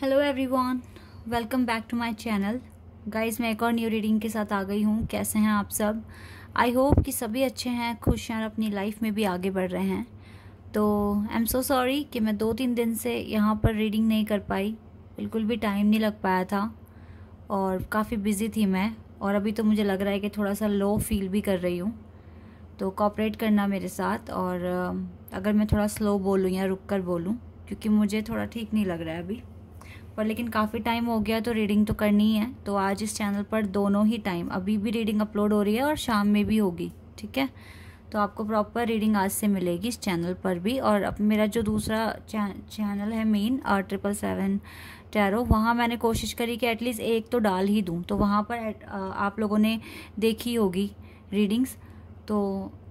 Hello everyone welcome back to my channel guys मैं एक और न्यू रीडिंग के साथ आ गई हूँ कैसे हैं आप सब आई होप कि सभी अच्छे हैं खुश हैं और अपनी लाइफ में भी आगे बढ़ रहे हैं तो आई एम सो सॉरी कि मैं दो तीन दिन से यहाँ पर रीडिंग नहीं कर पाई बिल्कुल भी टाइम नहीं लग पाया था और काफ़ी बिज़ी थी मैं और अभी तो मुझे लग रहा है कि थोड़ा सा लो फील भी कर रही हूँ तो कॉपरेट करना मेरे साथ और अगर मैं थोड़ा स्लो बोलूँ या रुक कर बोलूँ क्योंकि मुझे थोड़ा ठीक नहीं लग रहा है अभी पर लेकिन काफ़ी टाइम हो गया तो रीडिंग तो करनी ही है तो आज इस चैनल पर दोनों ही टाइम अभी भी रीडिंग अपलोड हो रही है और शाम में भी होगी ठीक है तो आपको प्रॉपर रीडिंग आज से मिलेगी इस चैनल पर भी और अब मेरा जो दूसरा चैनल है मेन ट्रिपल सेवन टैरो वहाँ मैंने कोशिश करी कि एटलीस्ट एक तो डाल ही दूँ तो वहाँ पर आप लोगों ने देखी होगी रीडिंग्स तो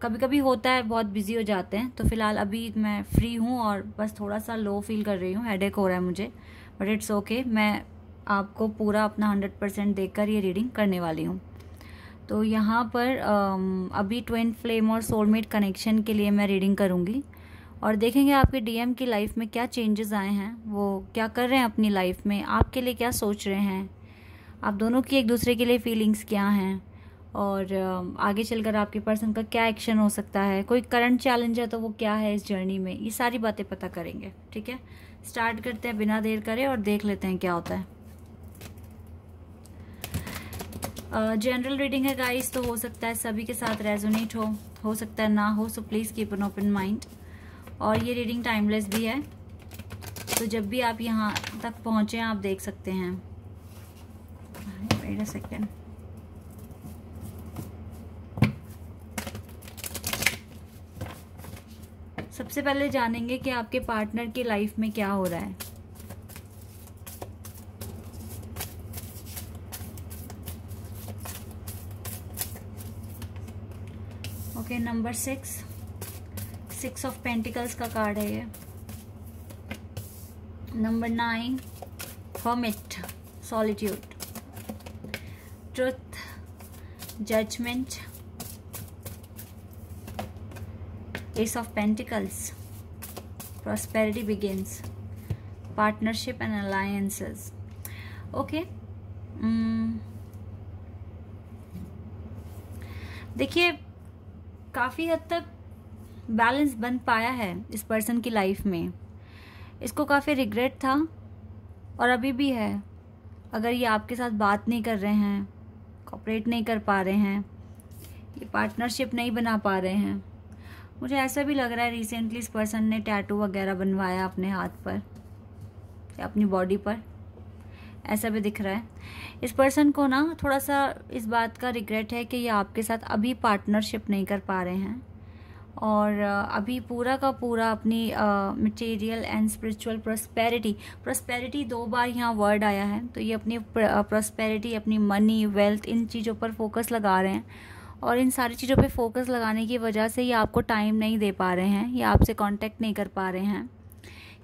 कभी कभी होता है बहुत बिजी हो जाते हैं तो फ़िलहाल अभी मैं फ्री हूँ और बस थोड़ा सा लो फील कर रही हूँ हेड हो रहा है मुझे बट इट्स ओके मैं आपको पूरा अपना हंड्रेड परसेंट कर ये रीडिंग करने वाली हूँ तो यहाँ पर um, अभी ट्वेन फ्लेम और सोलमेट कनेक्शन के लिए मैं रीडिंग करूँगी और देखेंगे आपके डीएम की लाइफ में क्या चेंजेस आए हैं वो क्या कर रहे हैं अपनी लाइफ में आपके लिए क्या सोच रहे हैं आप दोनों की एक दूसरे के लिए फीलिंग्स क्या हैं और um, आगे चलकर आपके पर्सन का क्या एक्शन हो सकता है कोई करंट चैलेंज है तो वो क्या है इस जर्नी में ये सारी बातें पता करेंगे ठीक है स्टार्ट करते हैं बिना देर करे और देख लेते हैं क्या होता है जनरल uh, रीडिंग है गाइस तो हो सकता है सभी के साथ रेजोनेट हो हो सकता है ना हो so please keep an open mind और ये रीडिंग टाइमलेस भी है तो जब भी आप यहाँ तक पहुँचें आप देख सकते हैं सेकेंड सबसे पहले जानेंगे कि आपके पार्टनर की लाइफ में क्या हो रहा है okay number six six of pentacles का कार्ड है ये number nine hermit solitude truth judgement ace of pentacles prosperity begins partnership and alliances okay hmm. देखिए काफ़ी हद तक बैलेंस बन पाया है इस पर्सन की लाइफ में इसको काफ़ी रिग्रेट था और अभी भी है अगर ये आपके साथ बात नहीं कर रहे हैं कॉपरेट नहीं कर पा रहे हैं ये पार्टनरशिप नहीं बना पा रहे हैं मुझे ऐसा भी लग रहा है रिसेंटली इस पर्सन ने टैटू वगैरह बनवाया अपने हाथ पर या अपनी बॉडी पर ऐसा भी दिख रहा है इस पर्सन को ना थोड़ा सा इस बात का रिग्रेट है कि ये आपके साथ अभी पार्टनरशिप नहीं कर पा रहे हैं और अभी पूरा का पूरा अपनी material and spiritual prosperity prosperity दो बार यहाँ वर्ड आया है तो ये अपनी प्रोस्पेरिटी अपनी मनी वेल्थ इन चीज़ों पर फोकस लगा रहे हैं और इन सारी चीज़ों पे फोकस लगाने की वजह से ये आपको टाइम नहीं दे पा रहे हैं या आपसे कांटेक्ट नहीं कर पा रहे हैं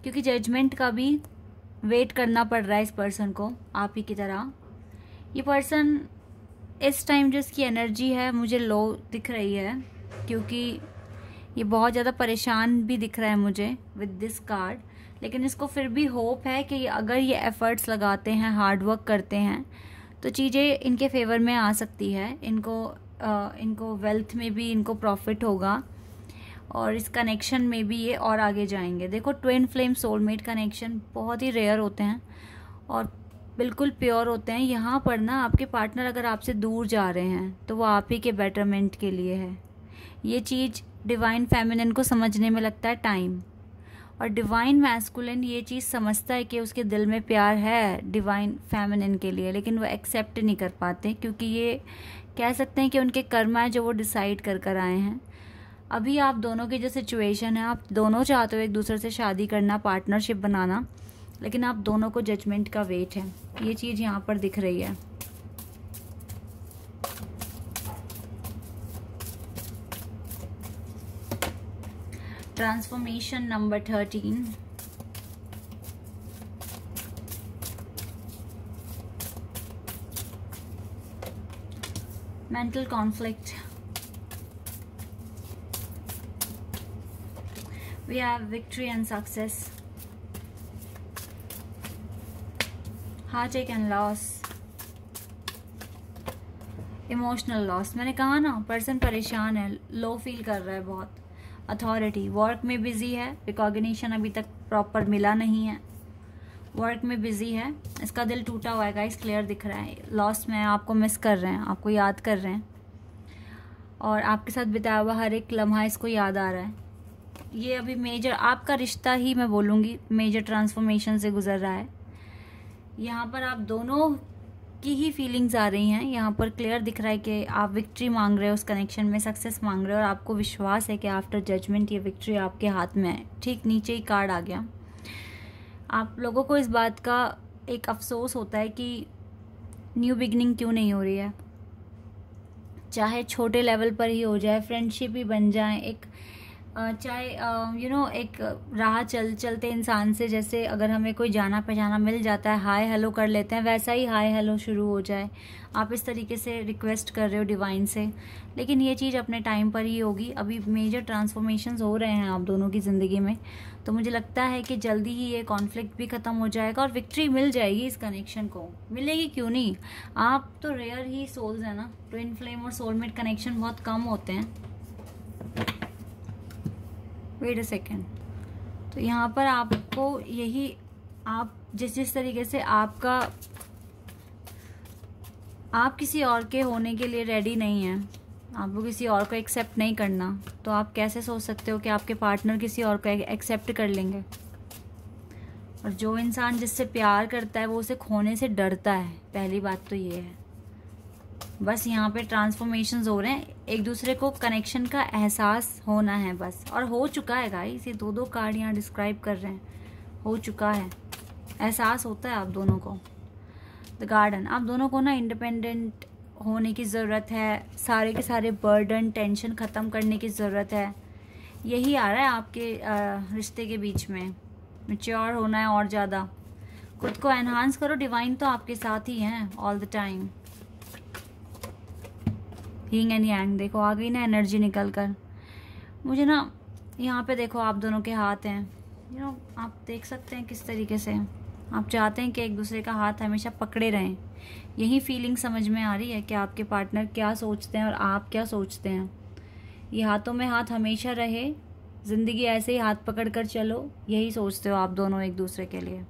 क्योंकि जजमेंट का भी वेट करना पड़ रहा है इस पर्सन को आप ही की तरह ये पर्सन इस टाइम जो इसकी एनर्जी है मुझे लो दिख रही है क्योंकि ये बहुत ज़्यादा परेशान भी दिख रहा है मुझे विद दिस कार्ड लेकिन इसको फिर भी होप है कि अगर ये एफ़र्ट्स लगाते हैं हार्डवर्क करते हैं तो चीज़ें इनके फेवर में आ सकती है इनको इनको वेल्थ में भी इनको प्रॉफिट होगा और इस कनेक्शन में भी ये और आगे जाएंगे देखो ट्विन फ्लेम सोलमेट कनेक्शन बहुत ही रेयर होते हैं और बिल्कुल प्योर होते हैं यहाँ पर ना आपके पार्टनर अगर आपसे दूर जा रहे हैं तो वो आप ही के बेटरमेंट के लिए है ये चीज़ डिवाइन फैमिलिन को समझने में लगता है टाइम और डिवाइन मैस्कुलिन ये चीज़ समझता है कि उसके दिल में प्यार है डिवाइन फैमिनिन के लिए लेकिन वो एक्सेप्ट नहीं कर पाते क्योंकि ये कह सकते हैं कि उनके कर्म है जो वो डिसाइड कर कर आए हैं अभी आप दोनों की जो सिचुएशन है आप दोनों चाहते हो एक दूसरे से शादी करना पार्टनरशिप बनाना लेकिन आप दोनों को जजमेंट का वेट है ये चीज़ यहाँ पर दिख रही है transformation number thirteen mental conflict we have victory and success heartache and loss emotional loss maine kaha na person pareshan hai low feel kar raha hai bahut authority work में busy है recognition अभी तक proper मिला नहीं है work में busy है इसका दिल टूटा हुआ है गाइस क्लियर दिख रहा है लॉस्ट में आपको मिस कर रहे हैं आपको याद कर रहे हैं और आपके साथ बिताया हुआ हर एक लम्हा इसको याद आ रहा है ये अभी मेजर आपका रिश्ता ही मैं बोलूँगी मेजर ट्रांसफॉर्मेशन से गुजर रहा है यहाँ पर आप दोनों की ही फीलिंग्स आ रही हैं यहाँ पर क्लियर दिख रहा है कि आप विक्ट्री मांग रहे हो उस कनेक्शन में सक्सेस मांग रहे हो और आपको विश्वास है कि आफ्टर जजमेंट ये विक्ट्री आपके हाथ में है ठीक नीचे ही कार्ड आ गया आप लोगों को इस बात का एक अफसोस होता है कि न्यू बिगनिंग क्यों नहीं हो रही है चाहे छोटे लेवल पर ही हो जाए फ्रेंडशिप ही बन जाए एक चाहे यू नो एक राह चल चलते इंसान से जैसे अगर हमें कोई जाना पहचाना मिल जाता है हाय हेलो कर लेते हैं वैसा ही हाय हेलो शुरू हो जाए आप इस तरीके से रिक्वेस्ट कर रहे हो डिवाइन से लेकिन ये चीज़ अपने टाइम पर ही होगी अभी मेजर ट्रांसफॉर्मेशन हो रहे हैं आप दोनों की ज़िंदगी में तो मुझे लगता है कि जल्दी ही ये कॉन्फ्लिक्ट भी ख़त्म हो जाएगा और विक्ट्री मिल जाएगी इस कनेक्शन को मिलेगी क्यों नहीं आप तो रेयर ही सोल्स हैं ना ट्विन तो फ्लेम और सोलमेट कनेक्शन बहुत कम होते हैं वेट अ सेकेंड तो यहाँ पर आपको यही आप जिस जिस तरीके से आपका आप किसी और के होने के लिए रेडी नहीं हैं आपको किसी और को एक्सेप्ट नहीं करना तो आप कैसे सोच सकते हो कि आपके पार्टनर किसी और को एक्सेप्ट कर लेंगे और जो इंसान जिससे प्यार करता है वो उसे खोने से डरता है पहली बात तो ये है बस यहाँ पे ट्रांसफॉर्मेशन हो रहे हैं एक दूसरे को कनेक्शन का एहसास होना है बस और हो चुका है गाइस ये दो दो कार्ड यहाँ डिस्क्राइब कर रहे हैं हो चुका है एहसास होता है आप दोनों को द गार्डन आप दोनों को ना इंडिपेंडेंट होने की ज़रूरत है सारे के सारे बर्डन टेंशन ख़त्म करने की ज़रूरत है यही आ रहा है आपके रिश्ते के बीच में मेच्योर होना है और ज़्यादा खुद को एनहांस करो डिवाइन तो आपके साथ ही हैं all the time yin and yang देखो आ गई ना एनर्जी निकल कर मुझे ना यहाँ पे देखो आप दोनों के हाथ हैं यू नो आप देख सकते हैं किस तरीके से आप चाहते हैं कि एक दूसरे का हाथ हमेशा पकड़े रहें यही फीलिंग समझ में आ रही है कि आपके पार्टनर क्या सोचते हैं और आप क्या सोचते हैं ये हाथों में हाथ हमेशा रहे ज़िंदगी ऐसे ही हाथ पकड़ कर चलो यही सोचते हो आप दोनों एक दूसरे के लिए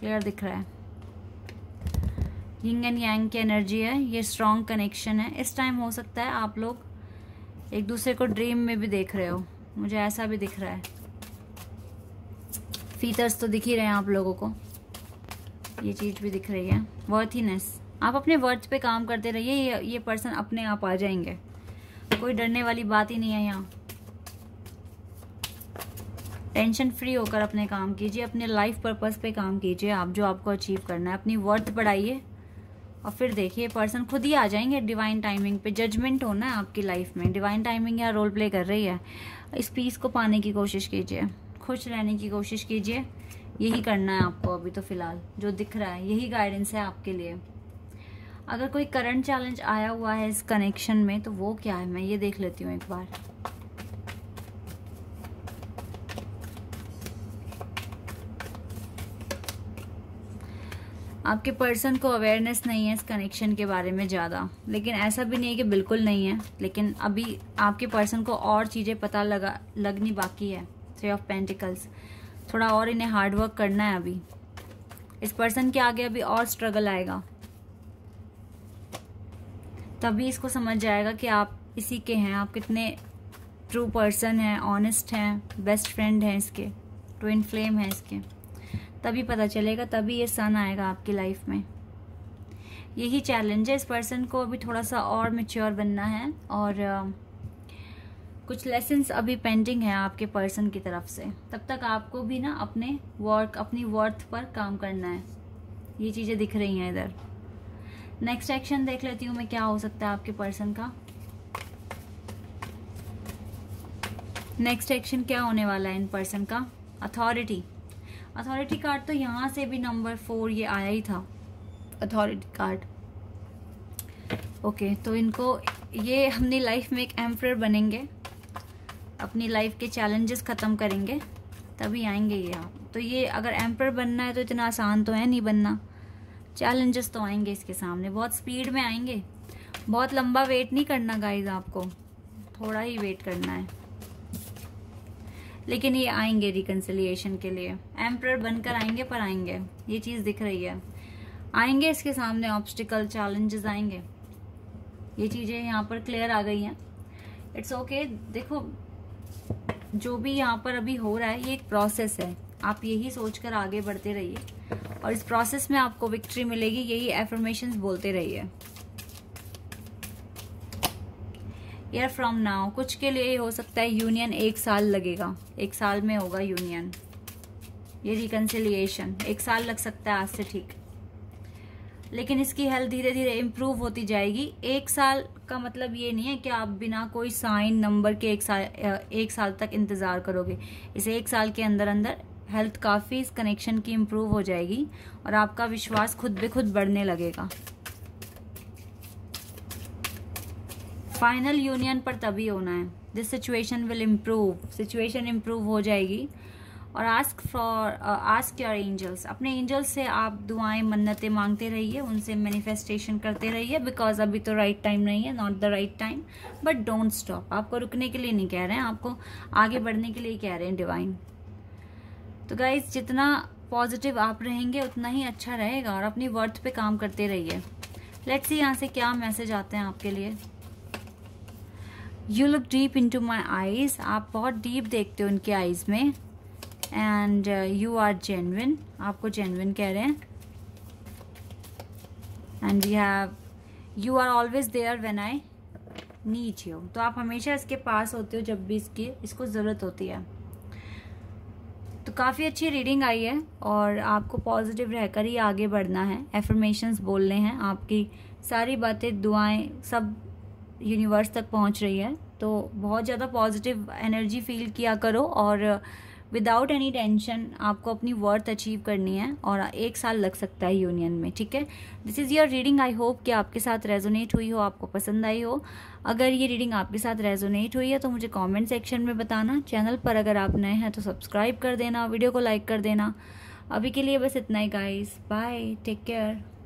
क्लियर दिख रहा है यिंग एंड यांग की एनर्जी है ये स्ट्रॉन्ग कनेक्शन है इस टाइम हो सकता है आप लोग एक दूसरे को ड्रीम में भी देख रहे हो मुझे ऐसा भी दिख रहा है फीचर्स तो दिख ही रहे हैं आप लोगों को ये चीज़ भी दिख रही है वर्थीनेस आप अपने वर्थ पे काम करते रहिए ये ये पर्सन अपने आप आ जाएंगे कोई डरने वाली बात ही नहीं है यहाँ टेंशन फ्री होकर अपने काम कीजिए अपने लाइफ पर्पस पे काम कीजिए आप जो आपको अचीव करना है अपनी वर्थ बढ़ाइए और फिर देखिए पर्सन खुद ही आ जाएंगे डिवाइन टाइमिंग पे जजमेंट होना है आपकी लाइफ में डिवाइन टाइमिंग या रोल प्ले कर रही है इस पीस को पाने की कोशिश कीजिए खुश रहने की कोशिश कीजिए यही करना है आपको अभी तो फिलहाल जो दिख रहा है यही गाइडेंस है आपके लिए अगर कोई करंट चैलेंज आया हुआ है इस कनेक्शन में तो वो क्या है मैं ये देख लेती हूँ एक बार आपके पर्सन को अवेयरनेस नहीं है इस कनेक्शन के बारे में ज़्यादा लेकिन ऐसा भी नहीं है कि बिल्कुल नहीं है लेकिन अभी आपके पर्सन को और चीज़ें पता लगा लगनी बाकी है थ्री ऑफ पेंटिकल्स थोड़ा और इन्हें हार्डवर्क करना है अभी इस पर्सन के आगे अभी और स्ट्रगल आएगा तभी इसको समझ जाएगा कि आप इसी के हैं आप कितने ट्रू पर्सन हैं ऑनेस्ट हैं बेस्ट फ्रेंड हैं इसके ट्विन फ्लेम हैं इसके तभी पता चलेगा तभी ये सन आएगा आपकी लाइफ में यही चैलेंज है इस पर्सन को अभी थोड़ा सा और मेच्योर बनना है और कुछ लेसन्स अभी पेंडिंग है आपके पर्सन की तरफ से तब तक आपको भी ना अपने वर्क अपनी वर्थ पर काम करना है ये चीज़ें दिख रही हैं इधर नेक्स्ट एक्शन देख लेती हूँ मैं क्या हो सकता है आपके पर्सन का नेक्स्ट एक्शन क्या होने वाला है इन पर्सन का अथॉरिटी अथॉरिटी कार्ड तो यहाँ से भी नंबर फोर ये आया ही था अथॉरिटी कार्ड ओके तो इनको ये हमने लाइफ में एक एम्प्रर बनेंगे अपनी लाइफ के चैलेंजेस ख़त्म करेंगे तभी आएंगे ये आप तो ये अगर एम्प्रर बनना है तो इतना आसान तो है नहीं बनना चैलेंजेस तो आएंगे इसके सामने बहुत स्पीड में आएंगे बहुत लंबा वेट नहीं करना गाइज आपको थोड़ा ही वेट करना है लेकिन ये आएंगे रिकनसिलियेशन के लिए एम्प्रर बनकर आएंगे पर आएंगे ये चीज दिख रही है आएंगे इसके सामने ऑब्स्टिकल चैलेंजेस आएंगे ये चीजें यहाँ पर क्लियर आ गई हैं इट्स ओके okay, देखो जो भी यहाँ पर अभी हो रहा है ये एक प्रोसेस है आप यही सोचकर आगे बढ़ते रहिए और इस प्रोसेस में आपको विक्ट्री मिलेगी यही एफर्मेशन बोलते रहिए ईयर फ्रॉम नाउ कुछ के लिए हो सकता है यूनियन एक साल लगेगा एक साल में होगा यूनियन ये रिकनसिलियेशन एक साल लग सकता है आज से ठीक लेकिन इसकी हेल्थ धीरे धीरे इम्प्रूव होती जाएगी एक साल का मतलब ये नहीं है कि आप बिना कोई साइन नंबर के एक साल एक साल तक इंतज़ार करोगे इसे एक साल के अंदर अंदर हेल्थ काफ़ी इस कनेक्शन की इम्प्रूव हो जाएगी और आपका विश्वास खुद ब खुद बढ़ने लगेगा फाइनल यूनियन पर तभी होना है this situation will improve situation improve हो जाएगी और ask for ask your angels अपने एंजल्स से आप दुआएं मन्नतें मांगते रहिए उनसे मैनिफेस्टेशन करते रहिए बिकॉज अभी तो राइट right टाइम नहीं है not the right time but don't stop आपको रुकने के लिए नहीं कह रहे हैं आपको आगे बढ़ने के लिए कह रहे हैं डिवाइन तो गाइज जितना पॉजिटिव आप रहेंगे उतना ही अच्छा रहेगा और अपनी वर्थ पे काम करते रहिए लेट्स सी यहाँ से क्या मैसेज आते हैं आपके लिए you look deep into my eyes आप बहुत डीप देखते हो उनके आईज में एंड यू आर जेनविन आपको जेनविन कह रहे हैं and you have you are always there when I need you तो आप हमेशा इसके पास होते हो जब भी इसकी इसको ज़रूरत होती है तो काफ़ी अच्छी रीडिंग आई है और आपको पॉजिटिव रहकर ही आगे बढ़ना है एफर्मेशंस बोलने हैं आपकी सारी बातें दुआएं सब यूनिवर्स तक पहुंच रही है तो बहुत ज़्यादा पॉजिटिव एनर्जी फील किया करो और विदाउट एनी टेंशन आपको अपनी वर्थ अचीव करनी है और एक साल लग सकता है यूनियन में ठीक है this is your reading I hope कि आपके साथ रेजोनेट हुई हो आपको पसंद आई हो अगर ये रीडिंग आपके साथ रेजोनेट हुई है तो मुझे कॉमेंट सेक्शन में बताना चैनल पर अगर आप नए हैं तो सब्सक्राइब कर देना वीडियो को लाइक कर देना अभी के लिए बस इतना ही गाइस बाय टेक केयर